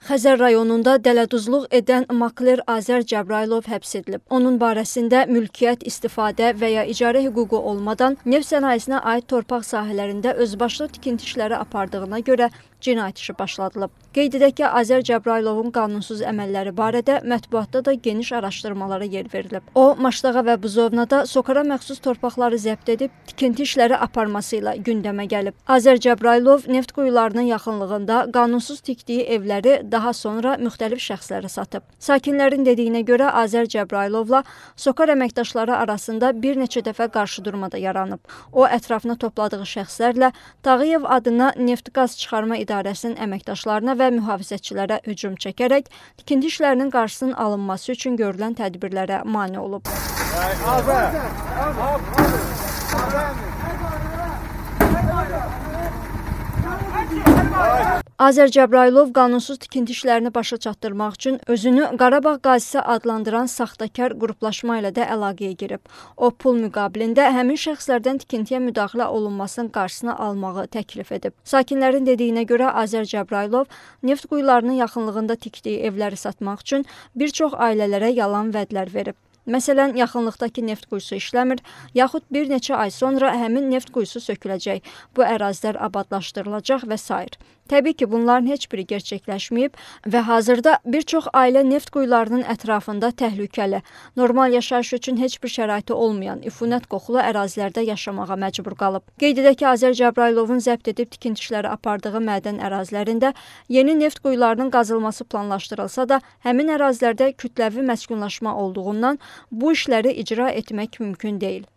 Xəzər rayonunda dələduzluq edən makler Azər Cəbrailov həbs edilib. Onun barəsində mülkiyyət, istifadə və ya icarə hüququ olmadan neft sənayesinə aid torpaq sahələrində özbaşlı tikinti işləri apardığına görə cinayət işi başladılıb. Qeyd edək ki, Azər Cəbrailovun qanunsuz əməlləri barədə mətbuatda da geniş araşdırmalara yer verilib. O, Maşdağa və Buzovnada Sokara məxsus torpaqları zəbt edib tikinti işləri aparması ilə gündəmə gəlib. Azər Cəbrailov neft quyularının yaxınlığında qanunsuz tikdiyi evləri daha sonra müxtəlif şəxslərə satıb. Sakinlərin dediyinə görə Azər Cəbrailovla Sokar əməkdaşları arasında bir neçə dəfə qarşıdurma da yaranıb. O ətrafına topladığı şəxslərlə Tağıyev adına neft-qaz çıxarma idarəsinin əməkdaşlarına və mühafizəçilərə hücum çəkərək tikinti işlərinin qarşısının alınması üçün görülən tədbirlərə mane olub. Azər! Azər! Azər! Azər! Azər Cəbrayılov qanunsuz tikinti işlərini başa çatdırmaq üçün özünü Qarabağ qazisi adlandıran saxtakar qruplaşma ilə də əlaqəyə girib. O pul müqabilində həmin şəxslərdən tikintiyə müdaxilə olunmasının qarşısını almağı təklif edib. Sakinlərin dediyinə görə Azər Cəbrayılov neft quyularının yaxınlığında tikdiyi evləri satmaq üçün bir çox ailələrə yalan vədlər verib. Məsələn, yaxınlıqdakı neft quyusu işləmir, yaxud bir neçə ay sonra həmin neft quyusu söküləcək, bu ərazilər abadlaşdırılacaq və s. Təbii ki, bunların heç biri gerçəkləşməyib və hazırda bir çox ailə neft quyularının ətrafında təhlükəli, normal yaşayış üçün heç bir şəraiti olmayan ifunət qoxulu ərazilərdə yaşamağa məcbur qalıb. Qeyd edək ki, Azər Cəbrayılovun zəbt edib tikintişləri apardığı mədən ərazilərində yeni neft quyularının qazılması planlaşdırılsa da, həmin ərazilərdə kütləvi məskunlaşma olduğundan bu işləri icra etmək mümkün deyil.